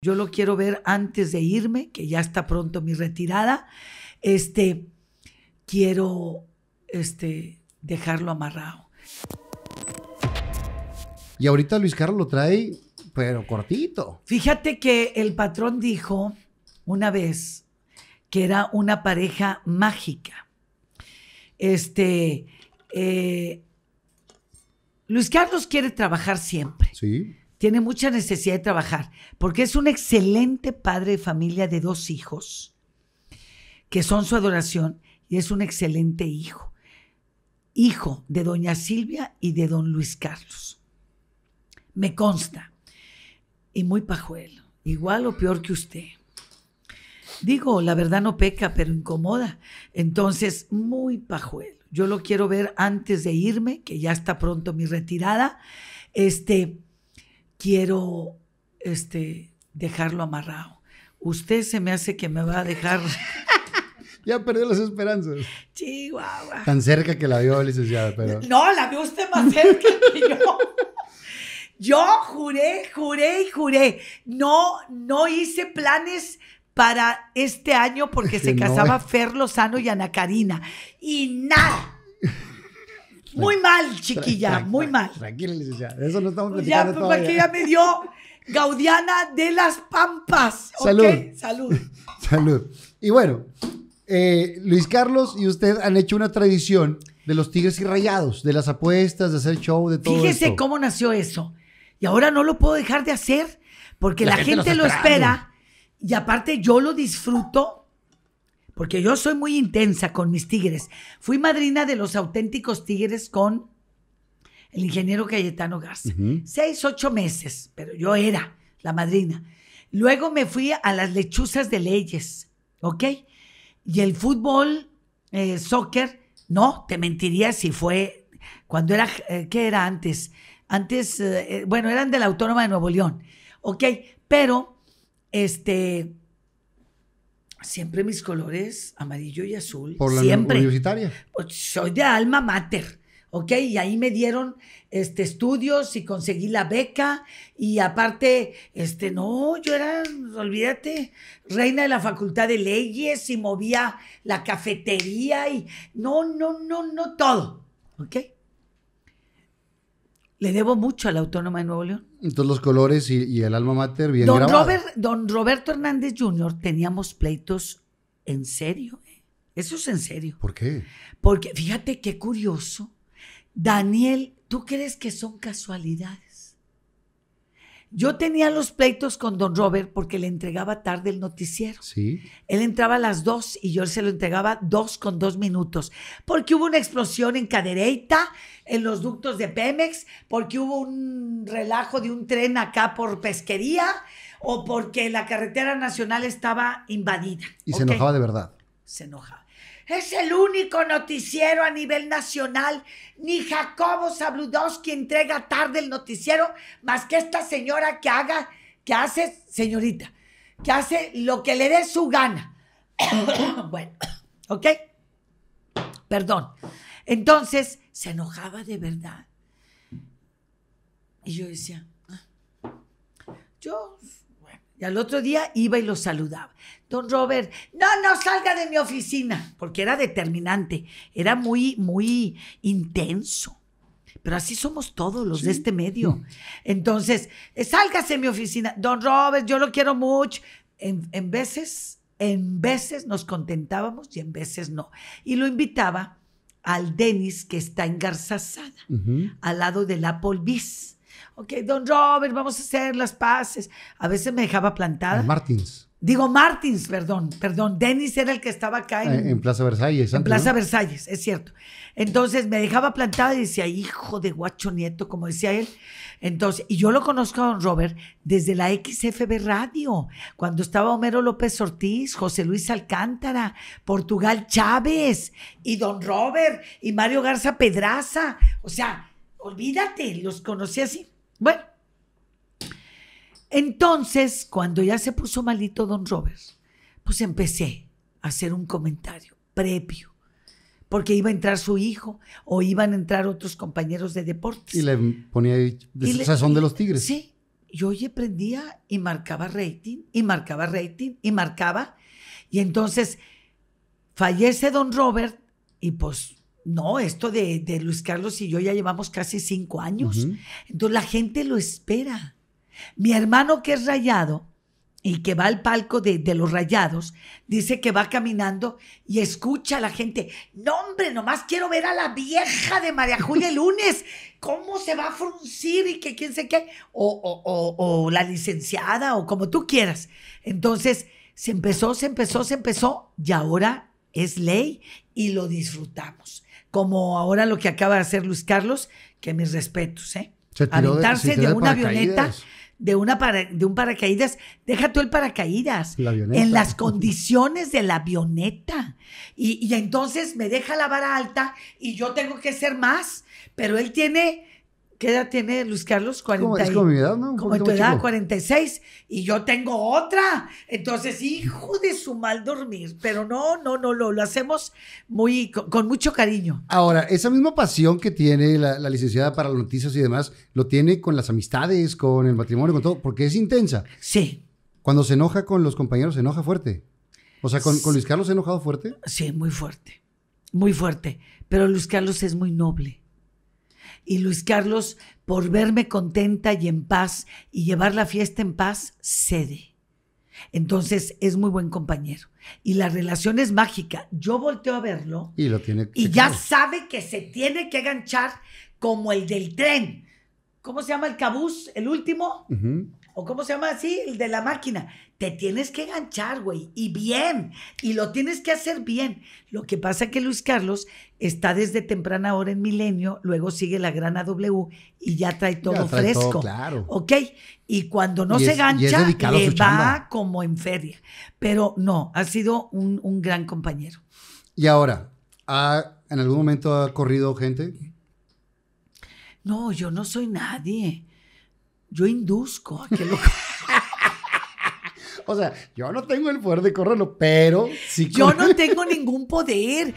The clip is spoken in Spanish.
Yo lo quiero ver antes de irme, que ya está pronto mi retirada. Este, quiero este, dejarlo amarrado. Y ahorita Luis Carlos lo trae, pero cortito. Fíjate que el patrón dijo una vez que era una pareja mágica. Este, eh, Luis Carlos quiere trabajar siempre. Sí tiene mucha necesidad de trabajar, porque es un excelente padre de familia de dos hijos, que son su adoración, y es un excelente hijo, hijo de doña Silvia y de don Luis Carlos. Me consta, y muy pajuelo, igual o peor que usted. Digo, la verdad no peca, pero incomoda. Entonces, muy pajuelo. Yo lo quiero ver antes de irme, que ya está pronto mi retirada. Este, quiero este, dejarlo amarrado. Usted se me hace que me va a dejar. ya perdió las esperanzas. Chihuahua. Tan cerca que la vio, licenciada, pero. No, la vio usted más cerca que yo. Yo juré, juré y juré. No, no hice planes para este año porque se casaba Fer Lozano y Ana Karina. Y nada. Muy mal, chiquilla, muy mal. Tranquila, licenciada. Eso no estamos platicando ya, porque Ya, me dio Gaudiana de las Pampas. Salud. salud. salud. Y bueno, eh, Luis Carlos y usted han hecho una tradición de los tigres y rayados, de las apuestas, de hacer show, de todo Fíjese cómo nació eso. Y ahora no lo puedo dejar de hacer porque la, gente lo espera. Y aparte yo lo disfruto porque yo soy muy intensa con mis tigres. Fui madrina de los auténticos tigres con el ingeniero Cayetano Garza. Seis, ocho meses, pero yo era la madrina. Luego me fui a las lechuzas de leyes, ¿ok? Y el fútbol, eh, soccer, no, te mentiría si fue cuando era, eh, ¿qué era antes? Antes, eh, bueno, eran de la Autónoma de Nuevo León, ¿ok? Pero, este, Siempre mis colores, amarillo y azul. Por la universitaria. Pues, soy de alma mater. ¿ok? Y ahí me dieron este, estudios y conseguí la beca y aparte, este, no, yo era, olvídate, reina de la facultad de leyes y movía la cafetería y no, no, no, no, todo, ¿ok? Le debo mucho a la Autónoma de Nuevo León. Entonces los colores y, el alma mater bien don don Roberto Hernández Jr. teníamos pleitos en serio. ¿eh? Eso es en serio. ¿Por qué? Porque fíjate qué curioso. Daniel, ¿tú crees que son casualidades? Yo tenía los pleitos con don Robert porque le entregaba tarde el noticiero. Sí. Él entraba a las dos y yo se lo entregaba dos con dos minutos. Porque hubo una explosión en Cadereyta, en los ductos de Pemex, porque hubo un relajo de un tren acá por pesquería o porque la carretera nacional estaba invadida. Y se enojaba de verdad. Se enojaba. Es el único noticiero a nivel nacional. Ni Jacobo Sabludowski entrega tarde el noticiero, más que esta señora que haga, que hace, señorita, que hace lo que le dé su gana. bueno, ¿ok? Perdón. Entonces, se enojaba de verdad. Y yo decía, ah, yo y al otro día iba y lo saludaba. Don Robert, no, no salga de mi oficina, porque era determinante, era muy, muy intenso. Pero así somos todos los de este medio. Mm. Entonces, eh, sálgase de mi oficina. Don Robert, yo lo quiero mucho. En, veces, en veces nos contentábamos y en veces no. Y lo invitaba al Denis, que está en Garzazada, al lado de la Polvis ok, don Robert, vamos a hacer las paces. A veces me dejaba plantada. Ah, Martins. Digo Martins, perdón, perdón. Dennis era el que estaba acá en, eh, Plaza Versalles. En Plaza Versalles, es cierto. Entonces me dejaba plantada y decía, hijo de guacho nieto, como decía él. Entonces, y yo lo conozco a don Robert desde la XFB Radio, cuando estaba Homero López Ortiz, José Luis Alcántara, Portugal Chávez, y don Robert, y Mario Garza Pedraza. O sea, olvídate, los conocí así. Entonces, cuando ya se puso malito don Robert, pues empecé a hacer un comentario previo, porque iba a entrar su hijo o iban a entrar otros compañeros de deportes. Y le ponía ahí, de son de los Tigres. Sí, yo oye, prendía y marcaba rating, y marcaba rating, y marcaba. Y entonces fallece don Robert y pues no, esto de, Luis Carlos y yo ya llevamos casi cinco años. Entonces la gente lo espera. Mi hermano que es rayado y que va al palco de, los rayados, dice que va caminando y escucha a la gente, no hombre, nomás quiero ver a la vieja de María Julia el lunes, cómo se va a fruncir y que quién sé qué, o, o, o, o la licenciada o como tú quieras. Entonces, se empezó, se empezó, se empezó y ahora es ley y lo disfrutamos. Como ahora lo que acaba de hacer Luis Carlos, que mis respetos, ¿eh? aventarse de, una avioneta, de, un paracaídas. Deja tú el paracaídas. en las condiciones de la avioneta. Y, y entonces me deja la vara alta y yo tengo que ser más. Pero él tiene ¿Qué edad tiene Luis Carlos? 40 como mi tu edad, 46. Y yo tengo otra. Entonces, hijo de su mal dormir. Pero no, no, no, lo, lo hacemos muy, con, mucho cariño. Ahora, esa misma pasión que tiene la, licenciada para las noticias y demás, lo tiene con las amistades, con el matrimonio, con todo, porque es intensa. Sí. Cuando se enoja con los compañeros, se enoja fuerte. O sea, ¿con, con Luis Carlos se ha enojado fuerte? Sí, muy fuerte. Muy fuerte. Pero Luis Carlos es muy noble y Luis Carlos, por verme contenta y en paz y llevar la fiesta en paz, cede. Entonces es muy buen compañero. Y la relación es mágica. Yo volteo a verlo. Y lo tiene Y ya sabe que se tiene que aganchar como el del tren. ¿Cómo se llama el cabús? ¿El último? ¿O cómo se llama así? El de la máquina te tienes que ganchar, güey, y bien, y lo tienes que hacer bien. Lo que pasa es que Luis Carlos está desde temprana hora en Milenio, luego sigue la gran W y ya trae todo fresco. claro. ¿Ok? Y cuando no se gancha, le va como en feria. Pero no, ha sido un, gran compañero. Y ahora, ¿en algún momento ha corrido gente? No, yo no soy nadie. Yo induzco a que lo... O sea, yo no tengo el poder de correrlo, pero Yo no tengo ningún poder.